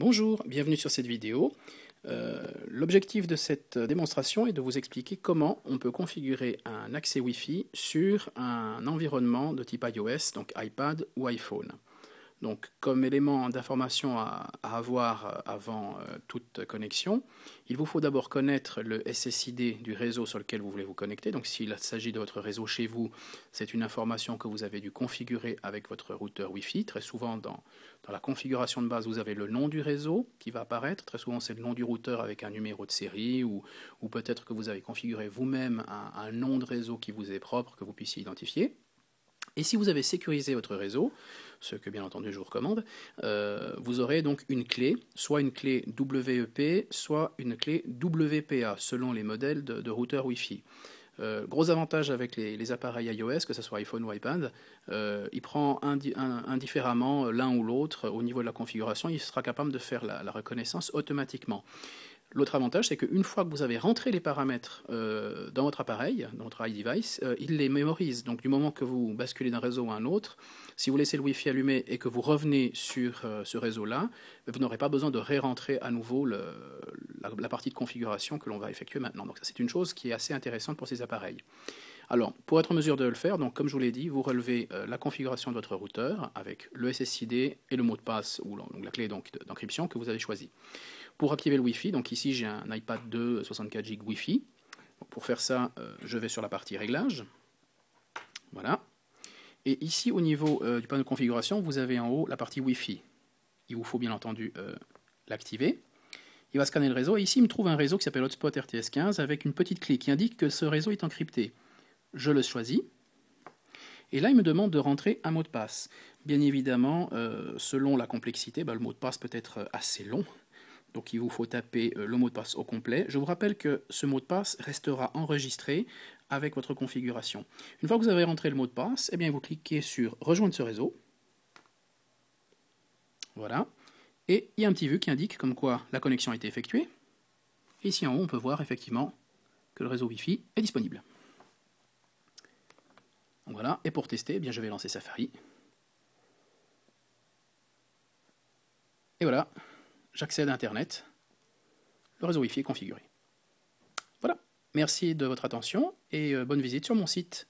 Bonjour, bienvenue sur cette vidéo. Euh, l'objectif de cette démonstration est de vous expliquer comment on peut configurer un accès Wi-Fi sur un environnement de type iOS, donc iPad ou iPhone. Donc, comme élément d'information à, avoir euh, avant euh, toute connexion, il vous faut d'abord connaître le SSID du réseau sur lequel vous voulez vous connecter. Donc, s'il s'agit de votre réseau chez vous, c'est une information que vous avez dû configurer avec votre routeur Wi-Fi. Très souvent, dans, la configuration de base, vous avez le nom du réseau qui va apparaître. Très souvent, c'est le nom du routeur avec un numéro de série ou, peut-être que vous avez configuré vous-même un nom de réseau qui vous est propre, que vous puissiez identifier. Et si vous avez sécurisé votre réseau, ce que bien entendu je vous recommande, euh, vous aurez donc une clé, soit une clé WEP, soit une clé WPA, selon les modèles de, de Wi-Fi. Euh, gros avantage avec les, appareils iOS, que ce soit iPhone ou iPad, euh, il prend indifféremment l'un ou l'autre au niveau de la configuration, il sera capable de faire la reconnaissance automatiquement. L'autre avantage, c'est qu'une fois que vous avez rentré les paramètres euh, dans votre appareil, dans votre iDevice, euh, il les mémorise. Donc du moment que vous basculez d'un réseau à un autre, si vous laissez le Wi-Fi allumé et que vous revenez sur euh, ce réseau-là, ben, vous n'aurez pas besoin de ré-rentrer à nouveau la, partie de configuration que l'on va effectuer maintenant. Donc ça, c'est une chose qui est assez intéressante pour ces appareils. Alors, pour être en mesure de le faire, donc, comme je vous l'ai dit, vous relevez euh, la configuration de votre routeur avec le SSID et le mot de passe ou la clé d'encryption que vous avez choisi. Pour activer le Wi-Fi, donc ici j'ai un iPad 2 64 GB Wi-Fi. pour faire ça, euh, je vais sur la partie réglage. Voilà. Et ici, au niveau euh, du panneau de configuration, vous avez en haut la partie Wi-Fi. Il vous faut bien entendu l'activer. Il va scanner le réseau et ici il me trouve un réseau qui s'appelle Hotspot RTS15 avec une petite clé qui indique que ce réseau est encrypté je le choisis. Et là, il me demande de rentrer un mot de passe. Bien évidemment, euh, selon la complexité, bah, le mot de passe peut être assez long. Donc il vous faut taper euh, le mot de passe au complet. Je vous rappelle que ce mot de passe restera enregistré avec votre configuration. Une fois que vous avez rentré le mot de passe, eh bien vous cliquez sur Rejoindre ce réseau. Voilà. Et il y a un petit vu qui indique comme quoi la connexion a été effectuée. ici en haut, on peut voir effectivement que le réseau Wi-Fi est disponible. Voilà, et pour tester, eh bien, je vais lancer Safari. Et voilà, j'accède à Internet. Le réseau Wi-Fi est configuré. Voilà, merci de votre attention et euh, bonne visite sur mon site.